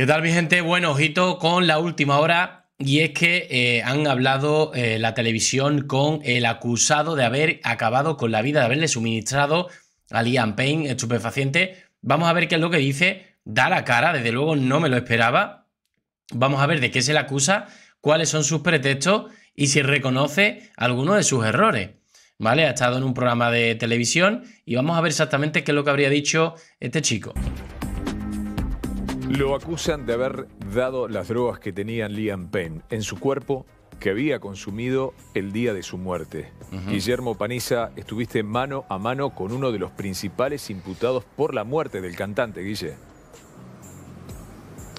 ¿Qué tal mi gente? Bueno, ojito con la última hora y es que eh, han hablado eh, la televisión con el acusado de haber acabado con la vida, de haberle suministrado a Liam Payne estupefaciente. Vamos a ver qué es lo que dice. Da la cara, desde luego no me lo esperaba. Vamos a ver de qué se le acusa, cuáles son sus pretextos y si reconoce alguno de sus errores. ¿Vale? Ha estado en un programa de televisión y vamos a ver exactamente qué es lo que habría dicho este chico. Lo acusan de haber dado las drogas que tenía Liam Payne en su cuerpo que había consumido el día de su muerte. Guillermo Paniza, estuviste mano a mano con uno de los principales imputados por la muerte del cantante, Guille.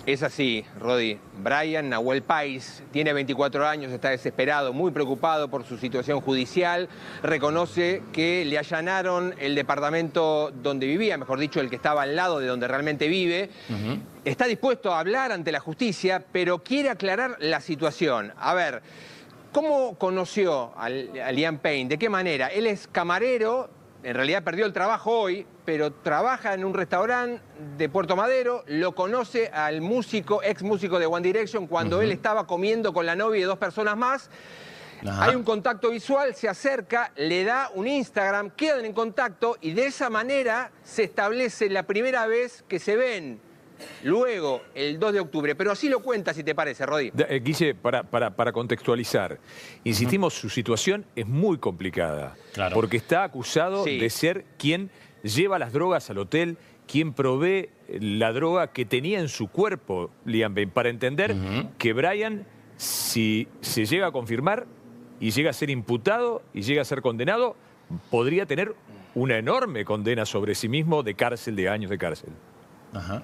Es así, Rodi. Brian Nahuel Pais tiene 24 años, está desesperado, muy preocupado por su situación judicial. Reconoce que le allanaron el departamento donde vivía, mejor dicho, el que estaba al lado de donde realmente vive está dispuesto a hablar ante la justicia, pero quiere aclarar la situación. A ver, ¿cómo conoció a, Liam Payne? ¿De qué manera? Él es camarero, en realidad perdió el trabajo hoy, pero trabaja en un restaurante de Puerto Madero, lo conoce al músico, ex músico de One Direction, cuando él estaba comiendo con la novia y dos personas más. Hay un contacto visual, se acerca, le da un Instagram, quedan en contacto y de esa manera se establece la primera vez que se ven luego el 2 de octubre. Pero así lo cuenta, si te parece, Rodí. Quise eh, para, contextualizar, insistimos, su situación es muy complicada. Porque está acusado de ser quien lleva las drogas al hotel, quien provee eh, la droga que tenía en su cuerpo Liam Bain, para entender que Brian, si se llega a confirmar y llega a ser imputado y llega a ser condenado, podría tener una enorme condena sobre sí mismo de cárcel, de años de cárcel. Ajá.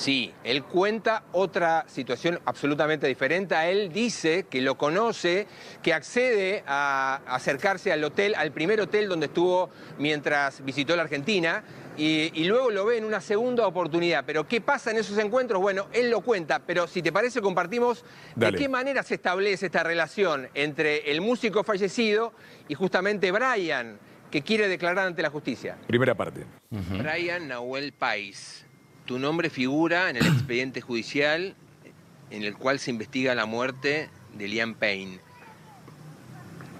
Sí, él cuenta otra situación absolutamente diferente. él dice que lo conoce, que accede a acercarse al hotel, al primer hotel donde estuvo mientras visitó la Argentina, y, luego lo ve en una segunda oportunidad. Pero ¿qué pasa en esos encuentros? Bueno, él lo cuenta, pero si te parece compartimos de qué manera se establece esta relación entre el músico fallecido y justamente Brian, que quiere declarar ante la justicia. Primera parte. Brian Nahuel Pais tu nombre figura en el expediente judicial en el cual se investiga la muerte de Liam Payne.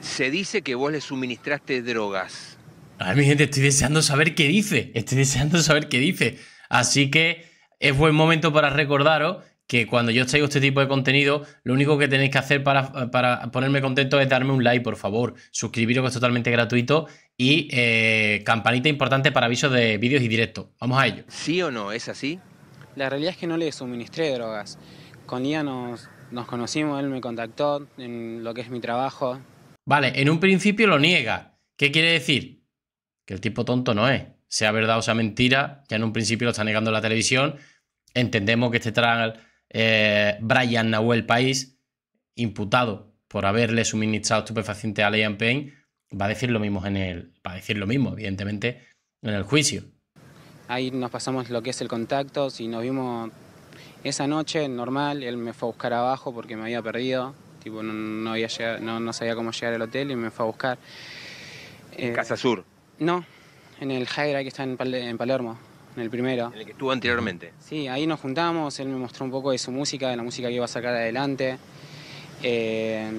Se dice que vos le suministraste drogas. A mi gente, estoy deseando saber qué dice. Estoy deseando saber qué dice. Así que es buen momento para recordaros que cuando yo traigo este tipo de contenido, lo único que tenéis que hacer para, para ponerme contento es darme un like, por favor. Suscribiros, que es totalmente gratuito y eh, campanita importante para avisos de vídeos y directos. Vamos a ello. ¿Sí o no? ¿Es así? La realidad es que no le suministré drogas. Con Ian nos, nos conocimos, él me contactó en lo que es mi trabajo. Vale, en un principio lo niega. ¿Qué quiere decir? Que el tipo tonto no es. Sea verdad o sea mentira, ya en un principio lo está negando la televisión. Entendemos que este tal eh, Brian Nahuel País, imputado por haberle suministrado estupefaciente a Liam Payne, va a decir lo mismo en el, va a decir lo mismo, evidentemente, en el juicio. Ahí nos pasamos lo que es el contacto, si nos vimos esa noche, normal, él me fue a buscar abajo porque me había perdido, tipo no, sabía cómo llegar al hotel y me fue a buscar. ¿En eh, Casa Sur? No, en el Jaira que está en, en Palermo, en el primero. En el que estuvo anteriormente. Sí, ahí nos juntamos, él me mostró un poco de su música, de la música que iba a sacar adelante. Eh,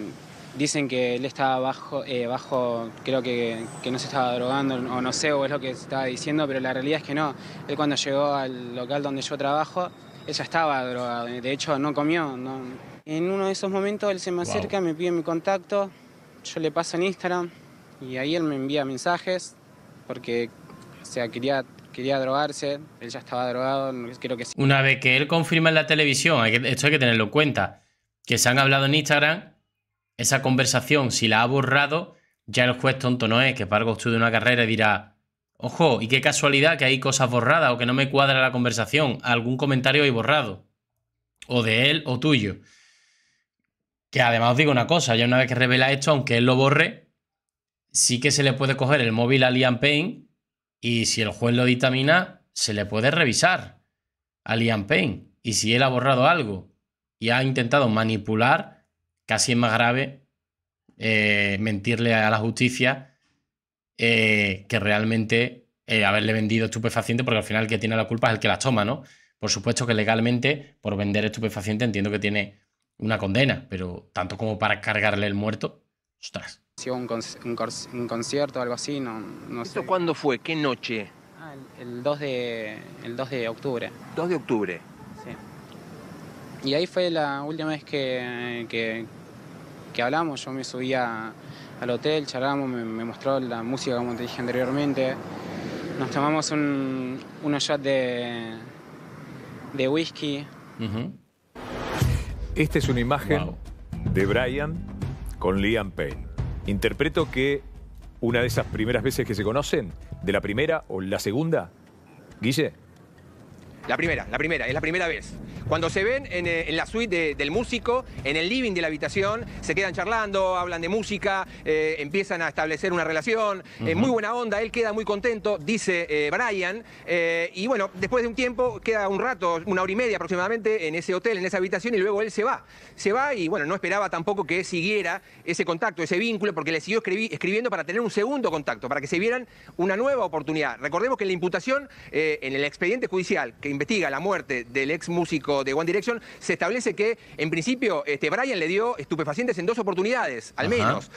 Dicen que él estaba bajo, eh, bajo creo que, no se estaba drogando o no sé, o es lo que estaba diciendo, pero la realidad es que no. Él cuando llegó al local donde yo trabajo, él ya estaba drogado, de hecho no comió. No. En uno de esos momentos él se me acerca, me pide mi contacto, yo le paso en Instagram y ahí él me envía mensajes porque, o sea, quería quería drogarse, él ya estaba drogado, creo que sí. Una vez que él confirma en la televisión, esto hay que tenerlo en cuenta, que se han hablado en Instagram esa conversación, si la ha borrado, ya el juez tonto no es, que para algo de una carrera y dirá, ojo, y qué casualidad que hay cosas borradas o que no me cuadra la conversación, algún comentario hay borrado, o de él o tuyo. Que además os digo una cosa, ya una vez que revela esto, aunque él lo borre, sí que se le puede coger el móvil a Liam Payne y si el juez lo dictamina, se le puede revisar a Liam Payne. Y si él ha borrado algo y ha intentado manipular casi es más grave eh, mentirle a la justicia eh, que realmente eh, haberle vendido estupefaciente, porque al final el que tiene la culpa es el que la toma, ¿no? Por supuesto que legalmente, por vender estupefaciente, entiendo que tiene una condena, pero tanto como para cargarle el muerto, ostras. Un, un, concierto o algo así, no, no sé. cuándo fue? ¿Qué noche? Ah, el, 2 de, el 2 de octubre. 2 de octubre. Sí. Y ahí fue la última vez que que hablamos, yo me subía al hotel, charlamos, me, mostró la música como te dije anteriormente. Nos tomamos un, unos de, de whisky. Esta es una imagen de Brian con Liam Payne. Interpreto que una de esas primeras veces que se conocen, de la primera o la segunda, Guille. La primera, la primera, es la primera vez. Cuando se ven en, eh, la suite del músico, en el living de la habitación, se quedan charlando, hablan de música, eh, empiezan a establecer una relación, eh, muy buena onda, él queda muy contento, dice Brian, y bueno, después de un tiempo, queda un rato, una hora y media aproximadamente, en ese hotel, en esa habitación, y luego él se va. Se va y bueno, no esperaba tampoco que siguiera ese contacto, ese vínculo, porque le siguió escribiendo para tener un segundo contacto, para que se vieran una nueva oportunidad. Recordemos que la imputación en el expediente judicial que investiga la muerte del ex músico de One Direction, se establece que, en principio, este, Brian le dio estupefacientes en dos oportunidades, al menos.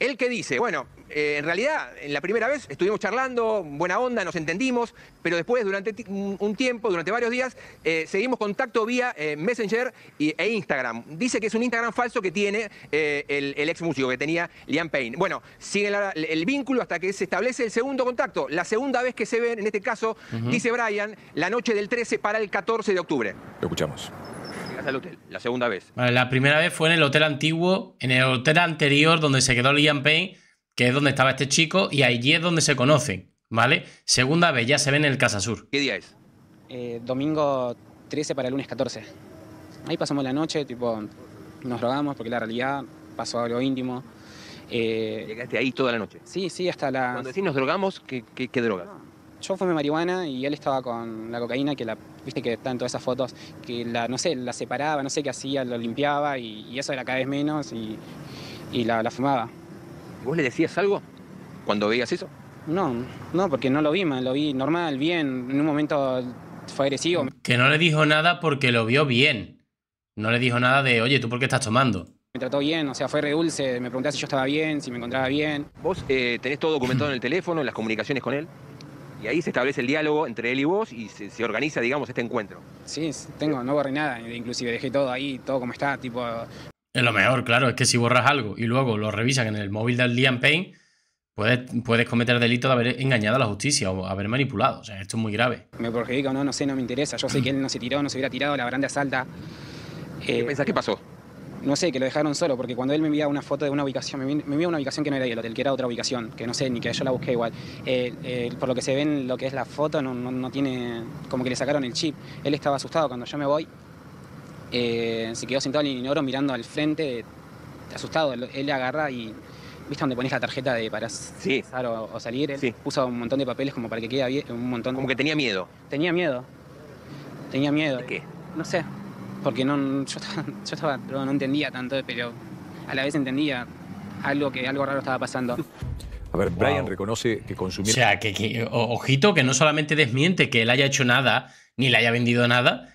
Él que dice, bueno, eh, en realidad, en la primera vez estuvimos charlando, buena onda, nos entendimos, pero después, durante un tiempo, durante varios días, eh, seguimos contacto vía eh, Messenger e Instagram. Dice que es un Instagram falso que tiene el, ex músico que tenía Liam Payne. Bueno, sigue el vínculo hasta que se establece el segundo contacto. La segunda vez que se ve, en este caso, dice Brian, la noche del 13 para el 14 de octubre. Lo escuchamos la segunda vez. la primera vez fue en el hotel antiguo, en el hotel anterior donde se quedó Liam Payne, que es donde estaba este chico, y allí es donde se conocen, ¿vale? Segunda vez, ya se ven en el Casa Sur. ¿Qué día es? Eh, domingo 13 para el lunes 14. Ahí pasamos la noche, tipo, nos drogamos porque la realidad pasó algo íntimo. Eh, ¿Llegaste ahí toda la noche? Sí, sí, hasta la... Cuando decís nos drogamos, ¿qué, qué, droga? yo fumé marihuana y él estaba con la cocaína, que la, viste que están todas esas fotos, que la, no sé, la separaba, no sé qué hacía, lo limpiaba y, eso era cada vez menos y, la, fumaba. ¿Vos le decías algo cuando veías eso? No, no, porque no lo vi mal, lo vi normal, bien, en un momento fue agresivo. Que no le dijo nada porque lo vio bien. No le dijo nada de, oye, ¿tú por qué estás tomando? Me trató bien, o sea, fue re dulce, me preguntaba si yo estaba bien, si me encontraba bien. ¿Vos eh, tenés todo documentado en el teléfono, las comunicaciones con él? Y ahí se establece el diálogo entre él y vos y se, organiza, digamos, este encuentro. Sí, tengo, no borré nada, inclusive dejé todo ahí, todo como está, tipo... Es lo mejor, claro, es que si borras algo y luego lo revisan en el móvil del Liam Payne, puedes, puedes cometer delito de haber engañado a la justicia o haber manipulado. O sea, esto es muy grave. Me perjudica o no, no sé, no me interesa. Yo sé que él no se tiró, no se hubiera tirado, la baranda asalta ¿Qué eh, pasó? no sé, que lo dejaron solo, porque cuando él me envía una foto de una ubicación, me enviaba una ubicación que no era el hotel, que era otra ubicación, que no sé, ni que yo la busqué igual. Eh, eh, por lo que se ve en lo que es la foto, no, no, tiene, como que le sacaron el chip. Él estaba asustado cuando yo me voy, eh, se quedó sentado en el inodoro mirando al frente, asustado, él le agarra y... ¿Viste dónde pones la tarjeta de para o, salir? sí. puso un montón de papeles como para que quede bien, un montón. Como que tenía miedo. Tenía miedo. Tenía miedo. ¿De qué? No sé, porque no, yo, estaba, no entendía tanto, pero a la vez entendía algo que algo raro estaba pasando. A ver, Brian reconoce que consumir. O sea, que, ojito, que no solamente desmiente que él haya hecho nada, ni le haya vendido nada,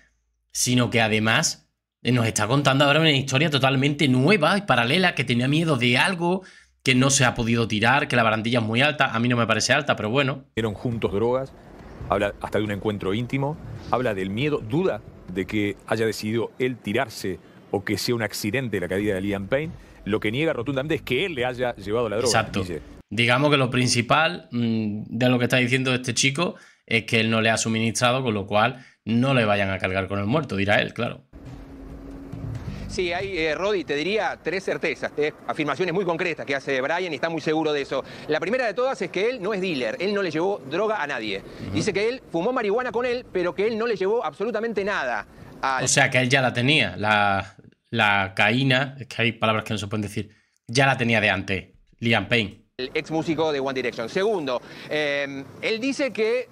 sino que además eh, nos está contando ahora una historia totalmente nueva y paralela, que tenía miedo de algo que no se ha podido tirar, que la barandilla es muy alta. A mí no me parece alta, pero bueno. fueron juntos drogas, habla hasta de un encuentro íntimo, habla del miedo, duda de que haya decidido él tirarse o que sea un accidente la caída de Liam Payne. Lo que niega rotundamente es que él le haya llevado la droga. Exacto. Digamos que lo principal mm, de lo que está diciendo este chico es que él no le ha suministrado, con lo cual no le vayan a cargar con el muerto, dirá él, claro. Sí, ahí eh, Roddy, te diría tres certezas, afirmaciones muy concretas que hace Brian y está muy seguro de eso. La primera de todas es que él no es dealer, él no le llevó droga a nadie. Dice que él fumó marihuana con él, pero que él no le llevó absolutamente nada. O sea, que él ya la tenía, la, la caína, es que hay palabras que no se pueden decir, ya la tenía de antes, Liam Payne el ex músico de One Direction. Segundo, eh, él dice que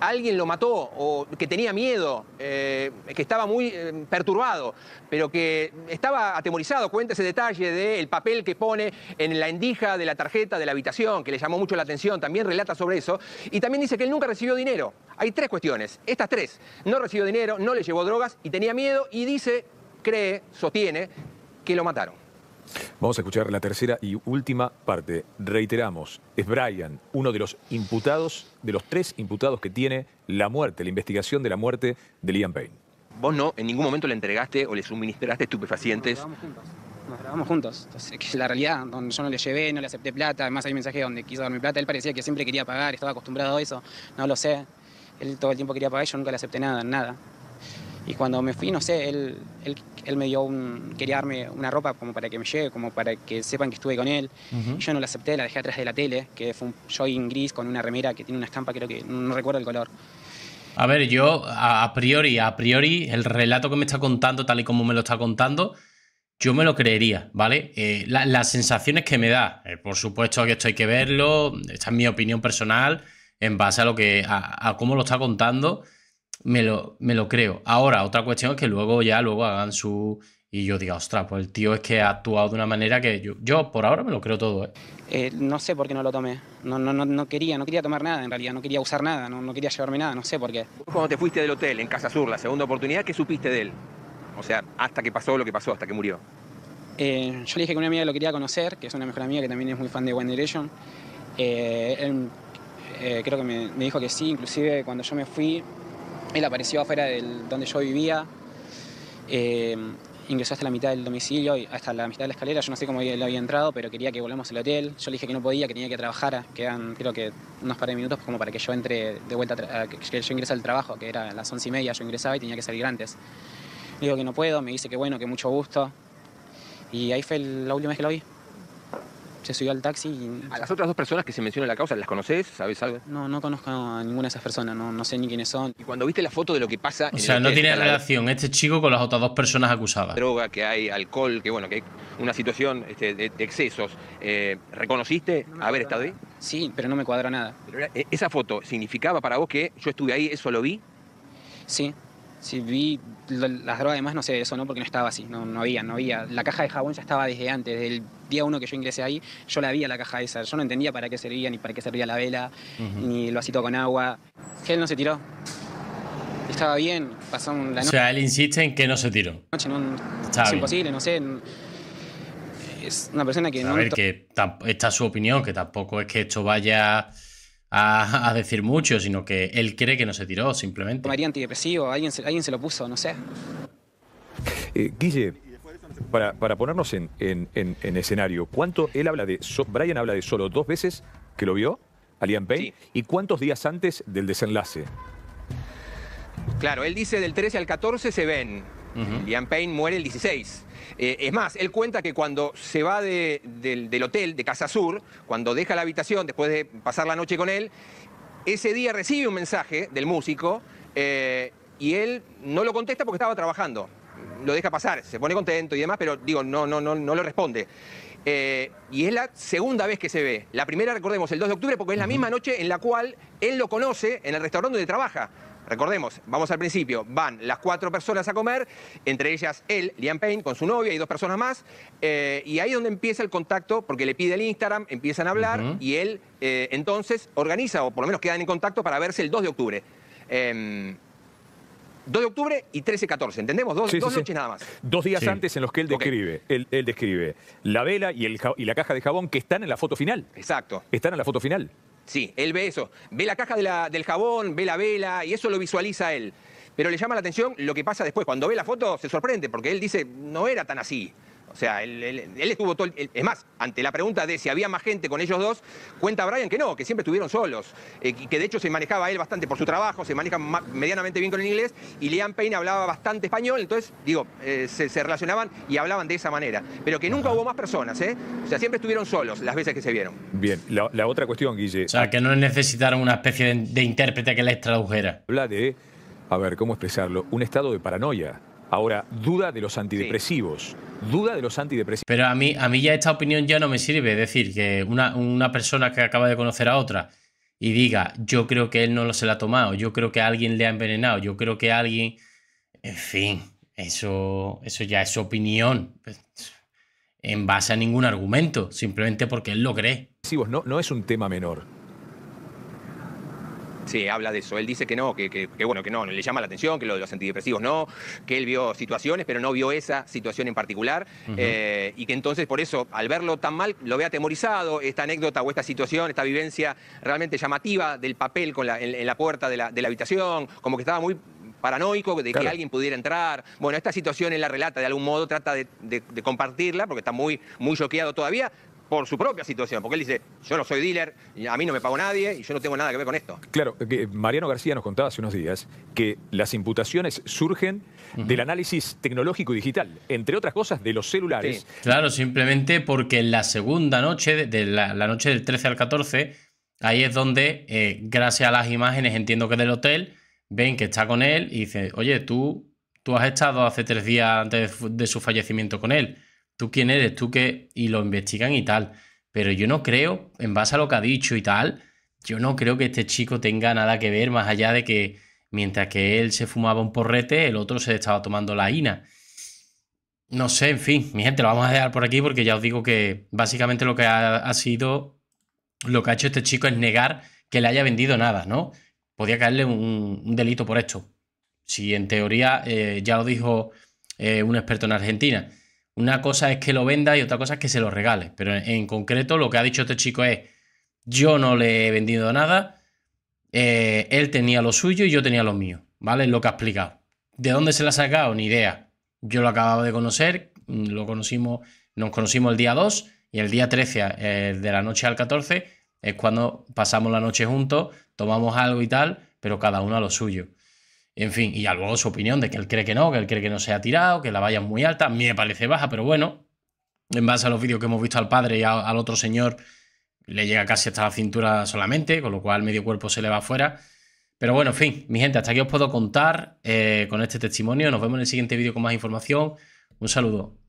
alguien lo mató o que tenía miedo, eh, que estaba muy eh, perturbado, pero que estaba atemorizado. Cuenta ese detalle del papel que pone en la endija de la tarjeta de la habitación, que le llamó mucho la atención, también relata sobre eso. Y también dice que él nunca recibió dinero. Hay tres cuestiones, estas tres. No recibió dinero, no le llevó drogas y tenía miedo y dice, cree, sostiene, que lo mataron. Vamos a escuchar la tercera y última parte. Reiteramos, es Brian, uno de los imputados, de los tres imputados que tiene la muerte, la investigación de la muerte de Liam Payne. Vos no, en ningún momento le entregaste o le suministraste estupefacientes. Nos grabamos juntos, juntos. Entonces, la realidad, donde yo no le llevé, no le acepté plata, además hay mensajes mensaje donde quiso darme plata, él parecía que siempre quería pagar, estaba acostumbrado a eso, no lo sé. Él todo el tiempo quería pagar yo nunca le acepté nada, nada. Y cuando me fui, no sé, él, él, él me dio un, quería darme una ropa como para que me llegue, como para que sepan que estuve con él. Yo no la acepté, la dejé atrás de la tele, que fue un jogging gris con una remera que tiene una estampa, creo que no recuerdo el color. A ver, yo a priori, a priori, el relato que me está contando, tal y como me lo está contando, yo me lo creería, ¿vale? Eh, las sensaciones que me da, eh, por supuesto que esto hay que verlo, esta es mi opinión personal, en base a lo que, a cómo lo está contando me lo, me lo creo. Ahora, otra cuestión es que luego ya luego hagan su... Y yo diga, ostras, pues el tío es que ha actuado de una manera que yo, yo por ahora me lo creo todo. ¿eh? Eh, no sé por qué no lo tomé. No, no, no, no, quería, no quería tomar nada en realidad, no quería usar nada, no, no quería llevarme nada, no sé por qué. Cuando te fuiste del hotel en Casa Sur, la segunda oportunidad, ¿qué supiste de él? O sea, hasta que pasó lo que pasó, hasta que murió. Eh, yo le dije que una amiga lo quería conocer, que es una mejor amiga que también es muy fan de One Direction. Él, creo que me, me dijo que sí, inclusive cuando yo me fui él apareció afuera de donde yo vivía, eh, ingresó hasta la mitad del domicilio, hasta la mitad de la escalera, yo no sé cómo él había entrado, pero quería que volvamos al hotel. Yo le dije que no podía, que tenía que trabajar, quedan creo que unos par de minutos como para que yo entre de vuelta, que yo ingrese al trabajo, que era las once y media, yo ingresaba y tenía que salir antes. digo que no puedo, me dice que bueno, que mucho gusto. Y ahí fue la última vez que lo vi se subió al taxi ¿A las otras dos personas que se mencionan en la causa las conoces? ¿Sabes algo? No, no conozco a ninguna de esas personas, no, no sé ni quiénes son. Y cuando viste la foto de lo que pasa... O sea, no tiene relación este chico con las otras dos personas acusadas. Droga, que hay alcohol, que bueno, que hay una situación este, de, excesos. Eh, ¿Reconociste haber estado ahí? Sí, pero no me cuadra nada. E, ¿Esa foto significaba para vos que yo estuve ahí, eso lo vi? Sí, si vi las drogas además no sé eso no porque no estaba así no, no había no había la caja de jabón ya estaba desde antes desde el día uno que yo ingresé ahí yo la vi a la caja esa yo no entendía para qué servía ni para qué servía la vela ni lo todo con agua él no se tiró estaba bien pasó la noche o sea él insiste en que no se tiró no, es imposible no sé es una persona que a ver que está su opinión que tampoco es que esto vaya a, decir mucho, sino que él cree que no se tiró, simplemente. María antidepresivo, alguien se, alguien se lo puso, no sé. Eh, Guille, para, ponernos en, escenario, ¿cuánto él habla de. Brian habla de solo dos veces que lo vio, a Liam Payne, y cuántos días antes del desenlace? Claro, él dice del 13 al 14 se ven. Liam Payne muere el 16. Eh, es más, él cuenta que cuando se va del hotel, de Casa Sur, cuando deja la habitación después de pasar la noche con él, ese día recibe un mensaje del músico eh, y él no lo contesta porque estaba trabajando. Lo deja pasar, se pone contento y demás, pero digo, no, no, no, no lo responde. Eh, y es la segunda vez que se ve. La primera, recordemos, el 2 de octubre, porque es la misma noche en la cual él lo conoce en el restaurante donde trabaja. Recordemos, vamos al principio, van las cuatro personas a comer, entre ellas él, Liam Payne, con su novia y dos personas más, eh, y ahí es donde empieza el contacto, porque le pide el Instagram, empiezan a hablar, y él eh, entonces organiza, o por lo menos quedan en contacto para verse el 2 de octubre. 2 em, de octubre y 13-14, ¿entendemos? Dos, noches nada más. Dos días antes en los que él describe, él, describe la vela y, el, y la caja de jabón que están en la foto final. Exacto. Están en la foto final. Sí, él ve eso. Ve la caja del jabón, ve la vela y eso lo visualiza él. Pero le llama la atención lo que pasa después. Cuando ve la foto se sorprende porque él dice, no era tan así. O sea, él, estuvo todo Es más, ante la pregunta de si había más gente con ellos dos, cuenta Brian que no, que siempre estuvieron solos. Eh, que de hecho se manejaba él bastante por su trabajo, se maneja medianamente bien con el inglés. Y Liam Payne hablaba bastante español, entonces, digo, eh, se, relacionaban y hablaban de esa manera. Pero que nunca hubo más personas, ¿eh? O sea, siempre estuvieron solos las veces que se vieron. Bien, la, otra cuestión, Guille. O sea, que no necesitaron una especie de intérprete que les tradujera. Habla de. A ver, ¿cómo expresarlo? Un estado de paranoia Ahora, duda de los antidepresivos. Duda de los antidepresivos. Pero a mí, a mí ya esta opinión ya no me sirve. Es decir, que una, persona que acaba de conocer a otra y diga, yo creo que él no lo se la ha tomado, yo creo que alguien le ha envenenado, yo creo que alguien... En fin, eso, eso ya es opinión. Pues, en base a ningún argumento, simplemente porque él lo cree. No, no es un tema menor. Sí, habla de eso. Él dice que no, que, que, bueno, que no, le llama la atención, que lo de los antidepresivos no, que él vio situaciones, pero no vio esa situación en particular, eh, y que entonces por eso, al verlo tan mal, lo ve atemorizado, esta anécdota o esta situación, esta vivencia realmente llamativa del papel con la, en, la puerta de la, habitación, como que estaba muy paranoico de que alguien pudiera entrar. Bueno, esta situación él la relata de algún modo, trata de, compartirla, porque está muy choqueado todavía, por su propia situación, porque él dice, yo no soy dealer, a mí no me pago nadie y yo no tengo nada que ver con esto. Claro, Mariano García nos contaba hace unos días que las imputaciones surgen del análisis tecnológico y digital, entre otras cosas de los celulares. Claro, simplemente porque en la segunda noche, de la, noche del 13 al 14, ahí es donde, eh, gracias a las imágenes, entiendo que del hotel, ven que está con él y dice, oye, tú, tú has estado hace tres días antes de su fallecimiento con él tú quién eres, tú qué, y lo investigan y tal. Pero yo no creo, en base a lo que ha dicho y tal, yo no creo que este chico tenga nada que ver más allá de que mientras que él se fumaba un porrete, el otro se estaba tomando la INA. No sé, en fin, mi gente, lo vamos a dejar por aquí porque ya os digo que básicamente lo que ha, sido, lo que ha hecho este chico es negar que le haya vendido nada, ¿no? Podía caerle un, delito por esto. Si en teoría, eh, ya lo dijo eh, un experto en Argentina, una cosa es que lo venda y otra cosa es que se lo regale. Pero en, concreto lo que ha dicho este chico es, yo no le he vendido nada, eh, él tenía lo suyo y yo tenía lo mío, ¿vale? Es lo que ha explicado. ¿De dónde se la ha sacado? Ni idea. Yo lo acababa de conocer, mm, lo conocimos, nos conocimos el día 2 y el día 13, eh, de la noche al 14, es cuando pasamos la noche juntos, tomamos algo y tal, pero cada uno a lo suyo. En fin, y luego su opinión de que él cree que no, que él cree que no se ha tirado, que la valla es muy alta. A mí me parece baja, pero bueno, en base a los vídeos que hemos visto al padre y al otro señor, le llega casi hasta la cintura solamente, con lo cual medio cuerpo se le va afuera. Pero bueno, en fin, mi gente, hasta aquí os puedo contar eh, con este testimonio. Nos vemos en el siguiente vídeo con más información. Un saludo.